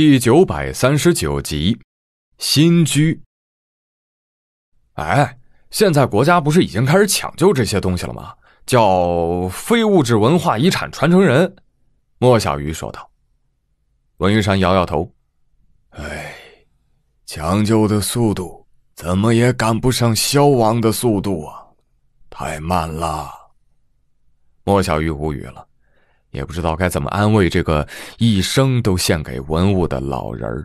第九百三十九集，新居。哎，现在国家不是已经开始抢救这些东西了吗？叫非物质文化遗产传承人，莫小鱼说道。文玉山摇摇头，哎，抢救的速度怎么也赶不上消亡的速度啊，太慢了。莫小鱼无语了。也不知道该怎么安慰这个一生都献给文物的老人儿。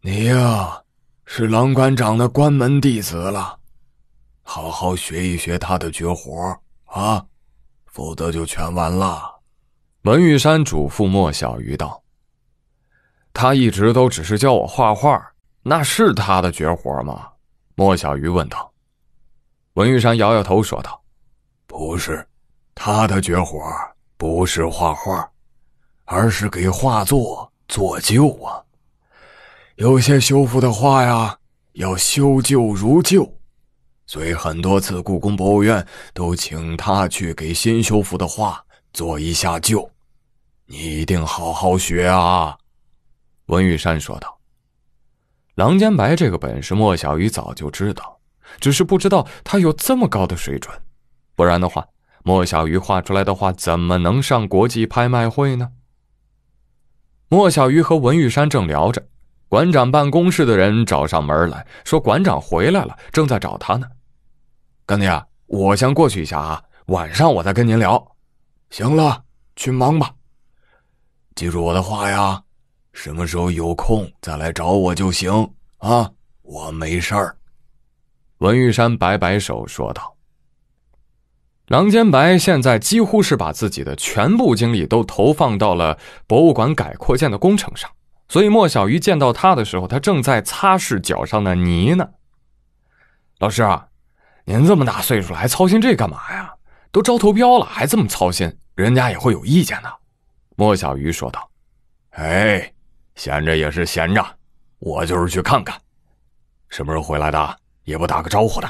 你呀，是郎馆长的关门弟子了，好好学一学他的绝活啊，否则就全完了。文玉山嘱咐莫小鱼道：“他一直都只是教我画画，那是他的绝活吗？”莫小鱼问道。文玉山摇摇头说道：“不是。”他的绝活不是画画，而是给画作做旧啊。有些修复的画呀，要修旧如旧，所以很多次故宫博物院都请他去给新修复的画做一下旧。你一定好好学啊！”文玉山说道。郎间白这个本事，莫小鱼早就知道，只是不知道他有这么高的水准，不然的话。莫小鱼画出来的画怎么能上国际拍卖会呢？莫小鱼和文玉山正聊着，馆长办公室的人找上门来说：“馆长回来了，正在找他呢。”“干爹，我先过去一下啊，晚上我再跟您聊。”“行了，去忙吧，记住我的话呀，什么时候有空再来找我就行啊。”“我没事儿。”文玉山摆摆手说道。郎间白现在几乎是把自己的全部精力都投放到了博物馆改扩建的工程上，所以莫小鱼见到他的时候，他正在擦拭脚上的泥呢。老师，您这么大岁数了，还操心这干嘛呀？都招投标了，还这么操心，人家也会有意见的。莫小鱼说道：“哎，闲着也是闲着，我就是去看看。什么时候回来的？也不打个招呼的。”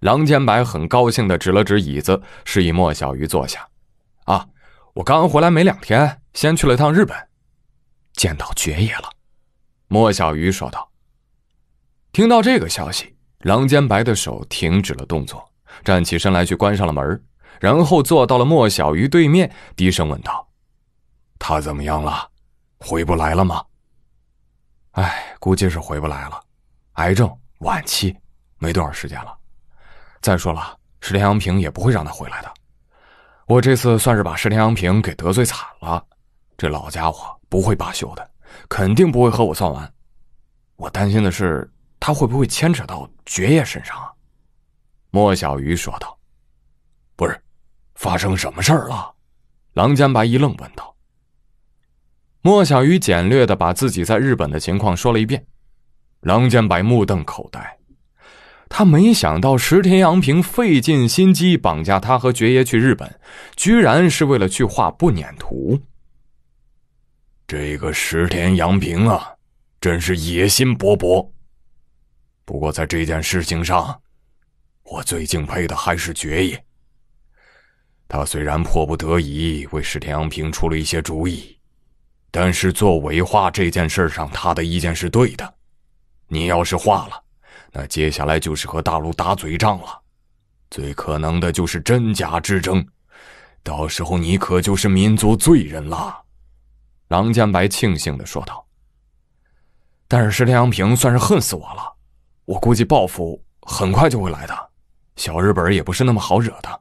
郎坚白很高兴地指了指椅子，示意莫小鱼坐下。啊，我刚回来没两天，先去了趟日本，见到爵爷了。莫小鱼说道。听到这个消息，郎坚白的手停止了动作，站起身来去关上了门，然后坐到了莫小鱼对面，低声问道：“他怎么样了？回不来了吗？”哎，估计是回不来了，癌症晚期，没多少时间了。再说了，石天阳平也不会让他回来的。我这次算是把石天阳平给得罪惨了，这老家伙不会罢休的，肯定不会和我算完。我担心的是，他会不会牵扯到爵爷身上啊？”莫小鱼说道。“不是，发生什么事儿了？”郎间白一愣问道。莫小鱼简略的把自己在日本的情况说了一遍，郎间白目瞪口呆。他没想到石田阳平费尽心机绑架他和爵爷去日本，居然是为了去画不撵图。这个石田阳平啊，真是野心勃勃。不过在这件事情上，我最敬佩的还是爵爷。他虽然迫不得已为石田阳平出了一些主意，但是做伪画这件事上，他的意见是对的。你要是画了。那接下来就是和大陆打嘴仗了，最可能的就是真假之争，到时候你可就是民族罪人了。”郎建白庆幸的说道。“但是石天阳平算是恨死我了，我估计报复很快就会来的，小日本也不是那么好惹的。”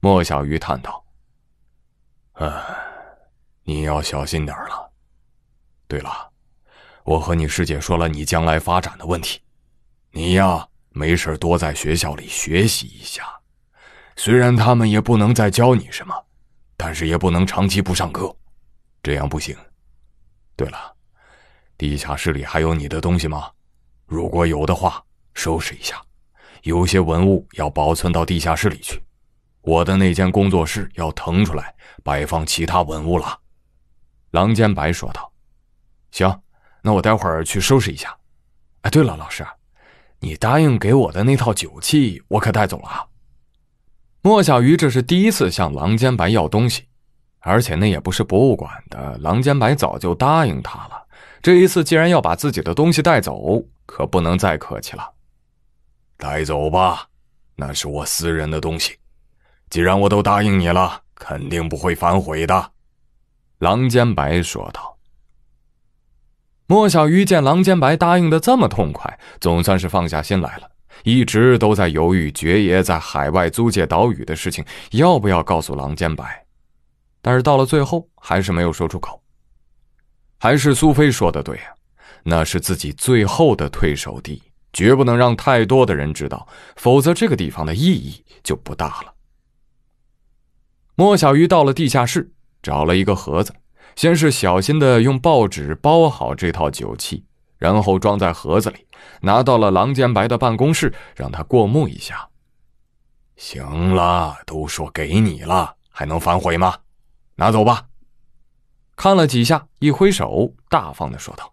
莫小鱼叹道。“哎，你要小心点了。对了，我和你师姐说了你将来发展的问题。”你呀，没事多在学校里学习一下。虽然他们也不能再教你什么，但是也不能长期不上课，这样不行。对了，地下室里还有你的东西吗？如果有的话，收拾一下。有些文物要保存到地下室里去，我的那间工作室要腾出来摆放其他文物了。”郎间白说道。“行，那我待会儿去收拾一下。哎，对了，老师。”你答应给我的那套酒器，我可带走了。莫小鱼这是第一次向郎间白要东西，而且那也不是博物馆的。郎间白早就答应他了，这一次既然要把自己的东西带走，可不能再客气了。带走吧，那是我私人的东西。既然我都答应你了，肯定不会反悔的。”郎间白说道。莫小鱼见郎间白答应的这么痛快，总算是放下心来了。一直都在犹豫，爵爷在海外租借岛屿的事情要不要告诉郎间白，但是到了最后还是没有说出口。还是苏菲说的对啊，那是自己最后的退守地，绝不能让太多的人知道，否则这个地方的意义就不大了。莫小鱼到了地下室，找了一个盒子。先是小心地用报纸包好这套酒器，然后装在盒子里，拿到了郎建白的办公室，让他过目一下。行了，都说给你了，还能反悔吗？拿走吧。看了几下，一挥手，大方地说道。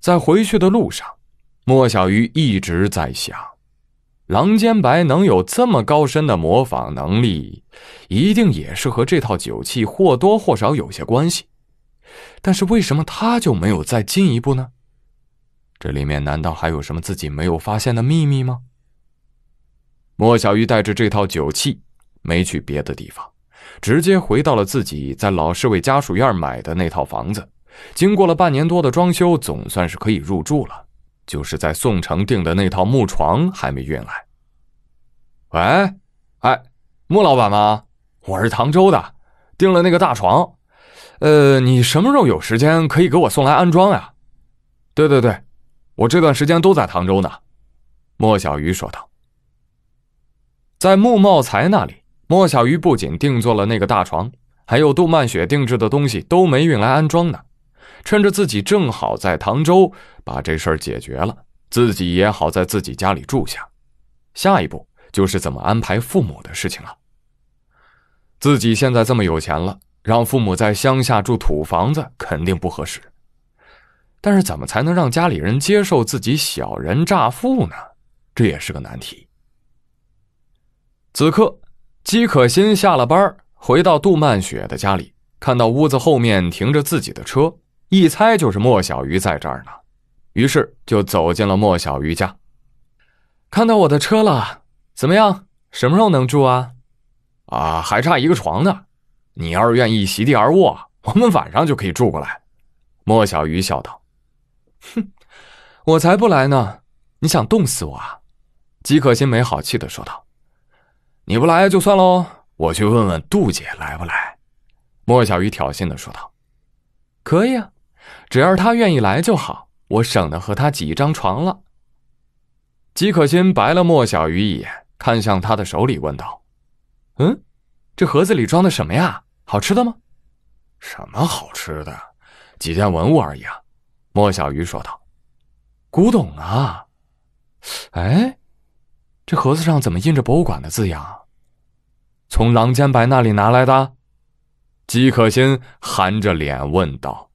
在回去的路上，莫小鱼一直在想。狼尖白能有这么高深的模仿能力，一定也是和这套酒器或多或少有些关系。但是为什么他就没有再进一步呢？这里面难道还有什么自己没有发现的秘密吗？莫小鱼带着这套酒器，没去别的地方，直接回到了自己在老市卫家属院买的那套房子。经过了半年多的装修，总算是可以入住了。就是在宋城订的那套木床还没运来。喂，哎，莫老板吗？我是唐州的，订了那个大床，呃，你什么时候有时间可以给我送来安装呀？对对对，我这段时间都在唐州呢。莫小鱼说道。在穆茂才那里，莫小鱼不仅定做了那个大床，还有杜曼雪定制的东西都没运来安装呢。趁着自己正好在唐州，把这事儿解决了，自己也好在自己家里住下。下一步就是怎么安排父母的事情了。自己现在这么有钱了，让父母在乡下住土房子肯定不合适。但是怎么才能让家里人接受自己小人乍富呢？这也是个难题。此刻，姬可心下了班回到杜曼雪的家里，看到屋子后面停着自己的车。一猜就是莫小鱼在这儿呢，于是就走进了莫小鱼家。看到我的车了，怎么样？什么时候能住啊？啊，还差一个床呢，你要是愿意席地而卧，我们晚上就可以住过来。莫小鱼笑道：“哼，我才不来呢！你想冻死我啊？”姬可心没好气的说道：“你不来就算喽，我去问问杜姐来不来。”莫小鱼挑衅的说道：“可以啊。”只要他愿意来就好，我省得和他一张床了。姬可心白了莫小鱼一眼，看向他的手里，问道：“嗯，这盒子里装的什么呀？好吃的吗？”“什么好吃的？几件文物而已啊。”莫小鱼说道。“古董啊。”“哎，这盒子上怎么印着博物馆的字样？从郎间白那里拿来的？”姬可心含着脸问道。